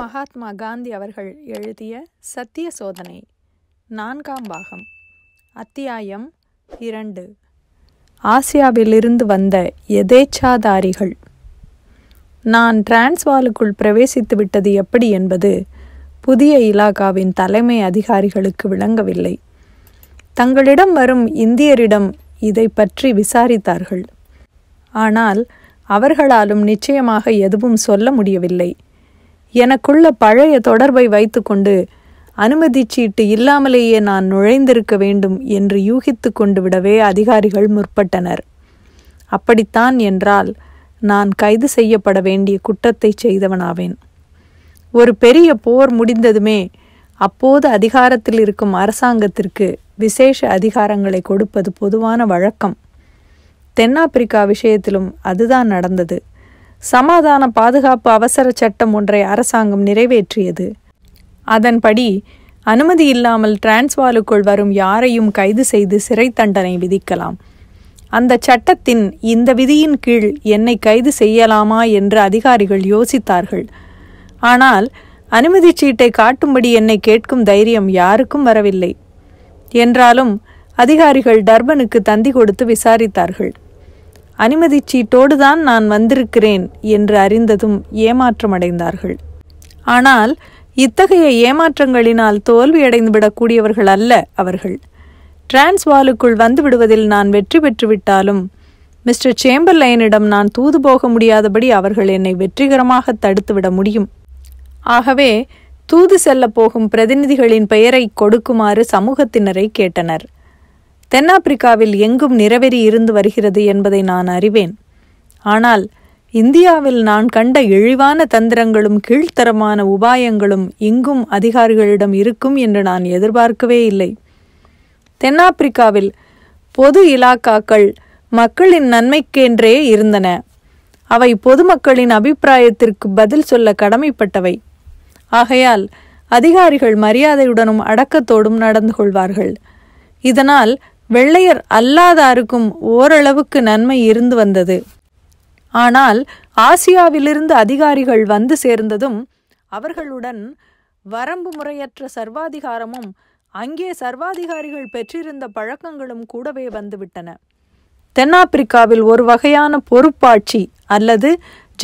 மகாத்மா காந்தி அவர்கள் எழுதிய சத்திய சோதனை நான்காம் பாகம் அத்தியாயம் இரண்டு ஆசியாவிலிருந்து வந்த எதேச்சாதாரிகள் நான் டிரான்ஸ்வாலுக்குள் பிரவேசித்து விட்டது எப்படி என்பது புதிய இலாகாவின் தலைமை அதிகாரிகளுக்கு விளங்கவில்லை தங்களிடம் வரும் இந்தியரிடம் இதை பற்றி விசாரித்தார்கள் ஆனால் அவர்களாலும் நிச்சயமாக எதுவும் சொல்ல முடியவில்லை எனக்குள்ள பழைய தொடர்பை வைத்துக்கொண்டு சீட்டு இல்லாமலேயே நான் நுழைந்திருக்க வேண்டும் என்று யூகித்து கொண்டு விடவே அதிகாரிகள் முற்பட்டனர் அப்படித்தான் என்றால் நான் கைது செய்யப்பட வேண்டிய குற்றத்தை செய்தவனாவேன் ஒரு பெரிய போர் முடிந்ததுமே அப்போது அதிகாரத்தில் இருக்கும் அரசாங்கத்திற்கு விசேஷ அதிகாரங்களை கொடுப்பது பொதுவான வழக்கம் தென்னாப்பிரிக்கா விஷயத்திலும் அதுதான் நடந்தது சமாதான பாதுகாப்பு அவசர சட்டம் ஒன்றை அரசாங்கம் நிறைவேற்றியது அதன்படி அனுமதி இல்லாமல் டிரான்ஸ்வாலுக்குள் வரும் யாரையும் கைது செய்து சிறை தண்டனை விதிக்கலாம் அந்த சட்டத்தின் இந்த விதியின் கீழ் என்னை கைது செய்யலாமா என்று அதிகாரிகள் யோசித்தார்கள் ஆனால் அனுமதி சீட்டை காட்டும்படி என்னை கேட்கும் தைரியம் யாருக்கும் வரவில்லை என்றாலும் அதிகாரிகள் டர்பனுக்கு தந்தி கொடுத்து விசாரித்தார்கள் அனுமதி சீட்டோடு தான் நான் வந்திருக்கிறேன் என்று அறிந்ததும் ஏமாற்றமடைந்தார்கள் ஆனால் இத்தகைய ஏமாற்றங்களினால் தோல்வியடைந்து விடக்கூடியவர்கள் அல்ல அவர்கள் டிரான்ஸ்வாலுக்குள் வந்து விடுவதில் நான் வெற்றி பெற்றுவிட்டாலும் மிஸ்டர் சேம்பர்லைனிடம் நான் தூது போக முடியாதபடி அவர்கள் என்னை வெற்றிகரமாக தடுத்துவிட முடியும் ஆகவே தூது செல்ல போகும் பிரதிநிதிகளின் பெயரை கொடுக்குமாறு சமூகத்தினரை கேட்டனர் தென்னாப்பிரிக்காவில் எங்கும் நிறவெறி இருந்து வருகிறது என்பதை நான் அறிவேன் ஆனால் இந்தியாவில் நான் கண்ட இழிவான தந்திரங்களும் கீழ்த்தரமான உபாயங்களும் இங்கும் அதிகாரிகளிடம் இருக்கும் என்று நான் எதிர்பார்க்கவே இல்லை தென்னாப்பிரிக்காவில் பொது இலாக்காக்கள் மக்களின் நன்மைக்கென்றே இருந்தன அவை பொதுமக்களின் அபிப்பிராயத்திற்கு பதில் சொல்ல கடமைப்பட்டவை ஆகையால் அதிகாரிகள் மரியாதையுடனும் அடக்கத்தோடும் நடந்து கொள்வார்கள் இதனால் வெள்ளையர் அல்லாதாருக்கும் ஓரளவுக்கு நன்மை இருந்து வந்தது ஆனால் ஆசியாவிலிருந்து அதிகாரிகள் வந்து சேர்ந்ததும் அவர்களுடன் வரம்பு முறையற்ற சர்வாதிகாரமும் அங்கே சர்வாதிகாரிகள் பெற்றிருந்த பழக்கங்களும் கூடவே வந்துவிட்டன தென்னாப்பிரிக்காவில் ஒரு வகையான பொறுப்பாட்சி அல்லது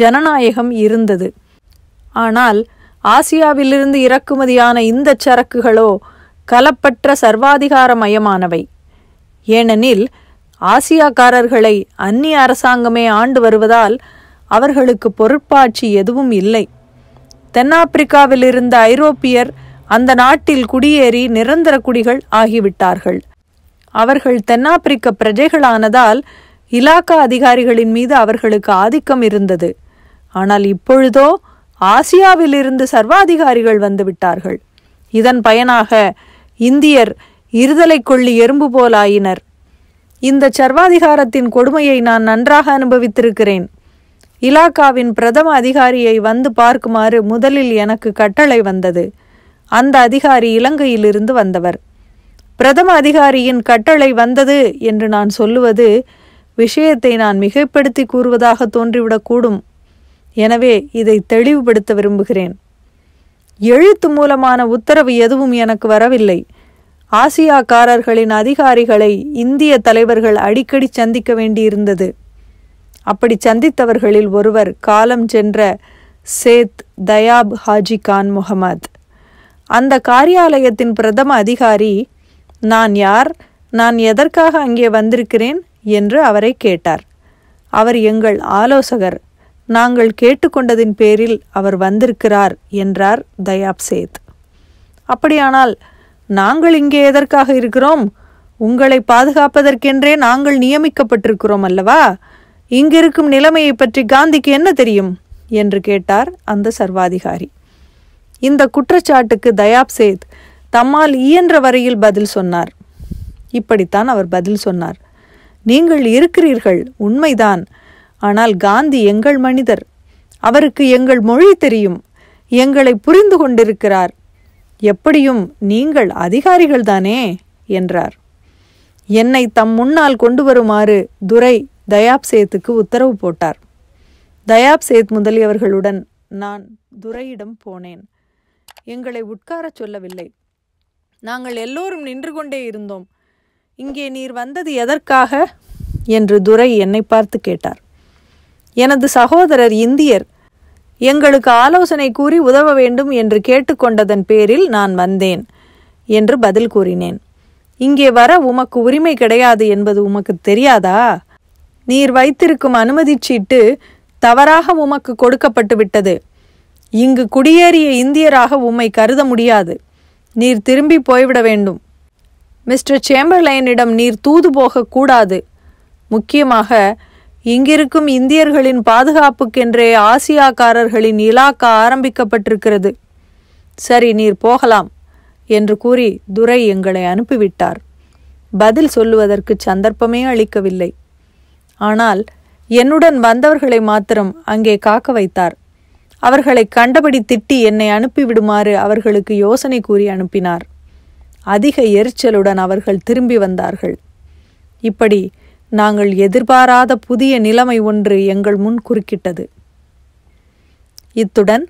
ஜனநாயகம் இருந்தது ஆனால் ஆசியாவிலிருந்து இறக்குமதியான இந்த சரக்குகளோ கலப்பற்ற சர்வாதிகாரமயமானவை ஏனெனில் ஆசியாக்காரர்களை அந்நிய அரசாங்கமே ஆண்டு வருவதால் அவர்களுக்கு பொருட்பாட்சி எதுவும் இல்லை தென்னாப்பிரிக்காவில் இருந்த ஐரோப்பியர் அந்த நாட்டில் குடியேறி நிரந்தர குடிகள் ஆகிவிட்டார்கள் அவர்கள் தென்னாப்பிரிக்க பிரஜைகளானதால் இலாக்கா அதிகாரிகளின் மீது அவர்களுக்கு ஆதிக்கம் இருந்தது ஆனால் இப்பொழுதோ ஆசியாவிலிருந்து சர்வாதிகாரிகள் வந்துவிட்டார்கள் இதன் பயனாக இந்தியர் இருதலை கொள்ளி எறும்பு போலாயினர் இந்த சர்வாதிகாரத்தின் கொடுமையை நான் நன்றாக அனுபவித்திருக்கிறேன் இலாக்காவின் பிரதம அதிகாரியை வந்து பார்க்குமாறு முதலில் எனக்கு கட்டளை வந்தது அந்த அதிகாரி இலங்கையிலிருந்து வந்தவர் பிரதம அதிகாரியின் கட்டளை வந்தது என்று நான் சொல்லுவது விஷயத்தை நான் மிகைப்படுத்தி கூறுவதாக தோன்றிவிடக்கூடும் எனவே இதை தெளிவுபடுத்த விரும்புகிறேன் எழுத்து மூலமான உத்தரவு எதுவும் எனக்கு வரவில்லை ஆசியாக்காரர்களின் அதிகாரிகளை இந்திய தலைவர்கள் அடிக்கடி சந்திக்க வேண்டியிருந்தது அப்படி சந்தித்தவர்களில் ஒருவர் காலம் சென்ற சேத் தயாப் ஹாஜி கான் முகமது அந்த காரியாலயத்தின் பிரதம அதிகாரி நான் யார் நான் எதற்காக அங்கே வந்திருக்கிறேன் என்று அவரை கேட்டார் அவர் எங்கள் ஆலோசகர் நாங்கள் கேட்டுக்கொண்டதின் பேரில் அவர் வந்திருக்கிறார் என்றார் தயாப் சேத் அப்படியானால் நாங்கள் இங்கே எதற்காக இருக்கிறோம் உங்களை பாதுகாப்பதற்கென்றே நாங்கள் நியமிக்கப்பட்டிருக்கிறோம் அல்லவா இங்கிருக்கும் நிலைமையை பற்றி காந்திக்கு என்ன தெரியும் என்று கேட்டார் அந்த சர்வாதிகாரி இந்த குற்றச்சாட்டுக்கு தயாப் சேத் தம்மால் இயன்ற வரையில் பதில் சொன்னார் இப்படித்தான் அவர் பதில் சொன்னார் நீங்கள் இருக்கிறீர்கள் உண்மைதான் ஆனால் காந்தி எங்கள் மனிதர் அவருக்கு எங்கள் மொழி தெரியும் எங்களை புரிந்து கொண்டிருக்கிறார் எப்படியும் நீங்கள் அதிகாரிகள்தானே என்றார் என்னை தம் முன்னால் கொண்டு வருமாறு துரை தயாப் சேத்துக்கு உத்தரவு போட்டார் தயாப் சேத் முதலியவர்களுடன் நான் துரையிடம் போனேன் எங்களை உட்காரச் சொல்லவில்லை நாங்கள் எல்லோரும் நின்று கொண்டே இருந்தோம் இங்கே நீர் வந்தது எதற்காக என்று துரை என்னை பார்த்து கேட்டார் எனது சகோதரர் இந்தியர் எங்களுக்கு ஆலோசனை கூறி உதவ வேண்டும் என்று கேட்டுக்கொண்டதன் பேரில் நான் வந்தேன் என்று பதில் கூறினேன் இங்கே வர உமக்கு உரிமை கிடையாது என்பது உமக்கு தெரியாதா நீர் வைத்திருக்கும் அனுமதி சீட்டு தவறாக உமக்கு கொடுக்கப்பட்டு விட்டது இங்கு குடியேறிய இந்தியராக உம்மை கருத முடியாது நீர் திரும்பி போய்விட வேண்டும் மிஸ்டர் சேம்பர்லைனிடம் நீர் தூது போகக்கூடாது முக்கியமாக இங்கிருக்கும் இந்தியர்களின் பாதுகாப்புக்கென்றே ஆசியாக்காரர்களின் இலாக்கா ஆரம்பிக்கப்பட்டிருக்கிறது சரி நீர் போகலாம் என்று கூறி துரை எங்களை அனுப்பிவிட்டார் பதில் சொல்லுவதற்கு சந்தர்ப்பமே அளிக்கவில்லை ஆனால் என்னுடன் வந்தவர்களை மாத்திரம் அங்கே காக்க வைத்தார் அவர்களை கண்டபடி திட்டி என்னை அனுப்பிவிடுமாறு அவர்களுக்கு யோசனை கூறி அனுப்பினார் அதிக எரிச்சலுடன் அவர்கள் திரும்பி வந்தார்கள் இப்படி நாங்கள் எதிர்பாராத புதிய நிலைமை ஒன்று எங்கள் முன் குறுக்கிட்டது இத்துடன்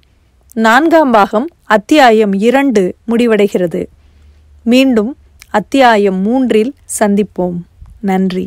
நான்காம் பாகம் அத்தியாயம் இரண்டு முடிவடைகிறது மீண்டும் அத்தியாயம் மூன்றில் சந்திப்போம் நன்றி